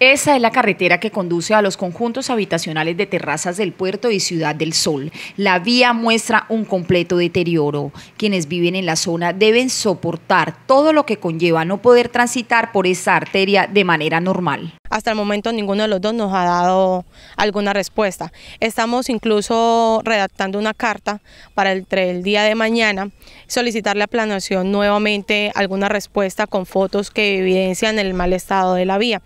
Esa es la carretera que conduce a los conjuntos habitacionales de terrazas del puerto y Ciudad del Sol. La vía muestra un completo deterioro. Quienes viven en la zona deben soportar todo lo que conlleva no poder transitar por esa arteria de manera normal. Hasta el momento ninguno de los dos nos ha dado alguna respuesta. Estamos incluso redactando una carta para el, el día de mañana, solicitar la planeación nuevamente alguna respuesta con fotos que evidencian el mal estado de la vía.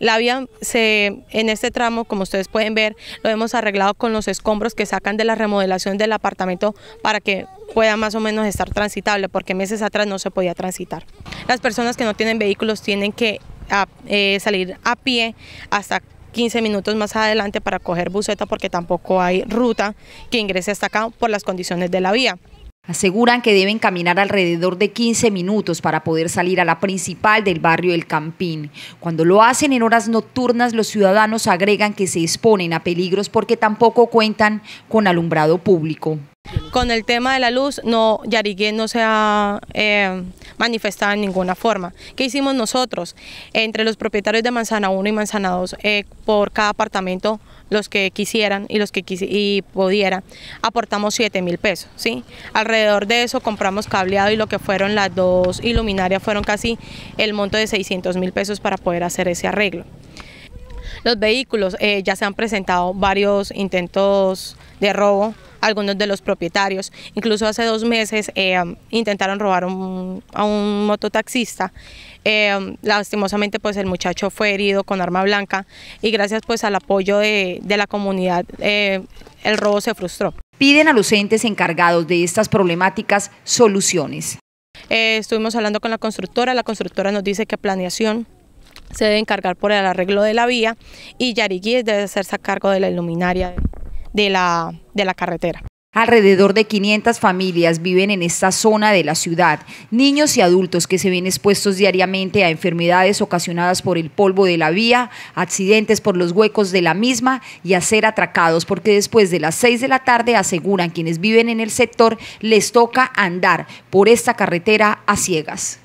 La se, en este tramo, como ustedes pueden ver, lo hemos arreglado con los escombros que sacan de la remodelación del apartamento para que pueda más o menos estar transitable, porque meses atrás no se podía transitar. Las personas que no tienen vehículos tienen que eh, salir a pie hasta 15 minutos más adelante para coger buseta porque tampoco hay ruta que ingrese hasta acá por las condiciones de la vía. Aseguran que deben caminar alrededor de 15 minutos para poder salir a la principal del barrio El Campín. Cuando lo hacen en horas nocturnas, los ciudadanos agregan que se exponen a peligros porque tampoco cuentan con alumbrado público. Con el tema de la luz, no, Yarigué no se ha eh, manifestado en ninguna forma. ¿Qué hicimos nosotros? Entre los propietarios de Manzana 1 y Manzana 2, eh, por cada apartamento los que quisieran y los que pudieran y pudiera, aportamos 7 mil pesos, ¿sí? Alrededor de eso compramos cableado y lo que fueron las dos iluminarias fueron casi el monto de 600 mil pesos para poder hacer ese arreglo. Los vehículos, eh, ya se han presentado varios intentos de robo algunos de los propietarios. Incluso hace dos meses eh, intentaron robar a un mototaxista. Eh, lastimosamente pues el muchacho fue herido con arma blanca y gracias pues al apoyo de, la comunidad eh, el robo se frustró. Piden a los entes encargados de estas problemáticas soluciones. estuvimos hablando con la constructora, la constructora nos dice que planeación, se debe encargar por el arreglo de la vía y Yariguí debe hacerse a cargo de la iluminaria de la, de la carretera. Alrededor de 500 familias viven en esta zona de la ciudad, niños y adultos que se ven expuestos diariamente a enfermedades ocasionadas por el polvo de la vía, accidentes por los huecos de la misma y a ser atracados porque después de las 6 de la tarde aseguran quienes viven en el sector les toca andar por esta carretera a ciegas.